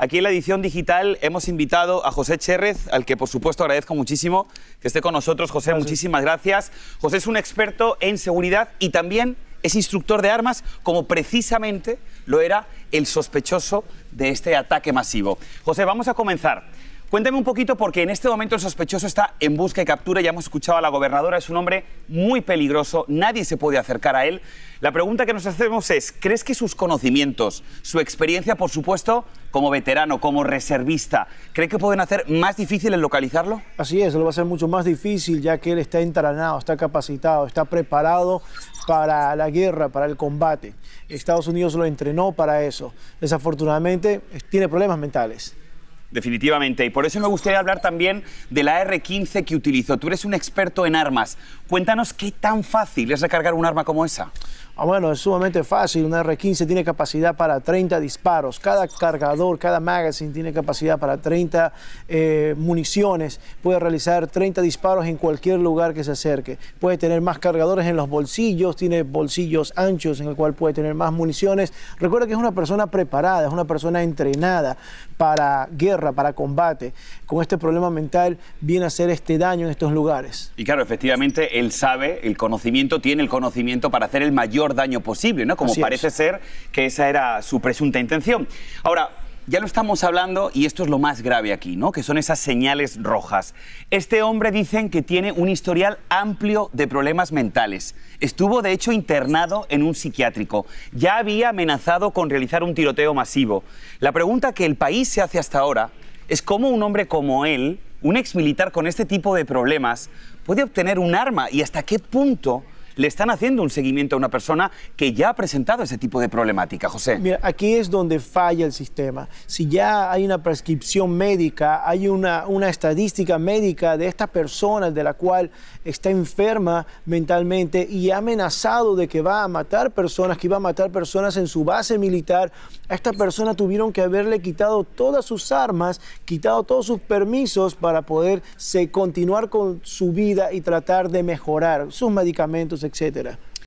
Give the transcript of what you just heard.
Aquí en la edición digital hemos invitado a José Chérez, al que por supuesto agradezco muchísimo que esté con nosotros. José, muchísimas gracias. José es un experto en seguridad y también es instructor de armas, como precisamente lo era el sospechoso de este ataque masivo. José, vamos a comenzar. Cuéntame un poquito, porque en este momento el sospechoso está en busca y captura. Ya hemos escuchado a la gobernadora, es un hombre muy peligroso, nadie se puede acercar a él. La pregunta que nos hacemos es, ¿crees que sus conocimientos, su experiencia, por supuesto, como veterano, como reservista, ¿cree que pueden hacer más difícil el localizarlo? Así es, lo va a hacer mucho más difícil ya que él está entrenado, está capacitado, está preparado para la guerra, para el combate. Estados Unidos lo entrenó para eso. Desafortunadamente tiene problemas mentales. Definitivamente. Y por eso me gustaría hablar también de la R15 que utilizo. Tú eres un experto en armas. Cuéntanos qué tan fácil es recargar un arma como esa. Ah, bueno, es sumamente fácil. Una R15 tiene capacidad para 30 disparos. Cada cargador, cada magazine tiene capacidad para 30 eh, municiones. Puede realizar 30 disparos en cualquier lugar que se acerque. Puede tener más cargadores en los bolsillos. Tiene bolsillos anchos en el cual puede tener más municiones. Recuerda que es una persona preparada, es una persona entrenada para guerra, para combate. Con este problema mental viene a hacer este daño en estos lugares. Y claro, efectivamente, él sabe, el conocimiento, tiene el conocimiento para hacer el mayor daño posible, ¿no? Como parece ser que esa era su presunta intención. Ahora, ya lo estamos hablando y esto es lo más grave aquí, ¿no? Que son esas señales rojas. Este hombre dicen que tiene un historial amplio de problemas mentales. Estuvo de hecho internado en un psiquiátrico. Ya había amenazado con realizar un tiroteo masivo. La pregunta que el país se hace hasta ahora es cómo un hombre como él, un exmilitar con este tipo de problemas, puede obtener un arma y hasta qué punto le están haciendo un seguimiento a una persona que ya ha presentado ese tipo de problemática, José. Mira, aquí es donde falla el sistema. Si ya hay una prescripción médica, hay una, una estadística médica de esta persona de la cual está enferma mentalmente y ha amenazado de que va a matar personas, que iba a matar personas en su base militar, a esta persona tuvieron que haberle quitado todas sus armas, quitado todos sus permisos para poder continuar con su vida y tratar de mejorar sus medicamentos, etcétera.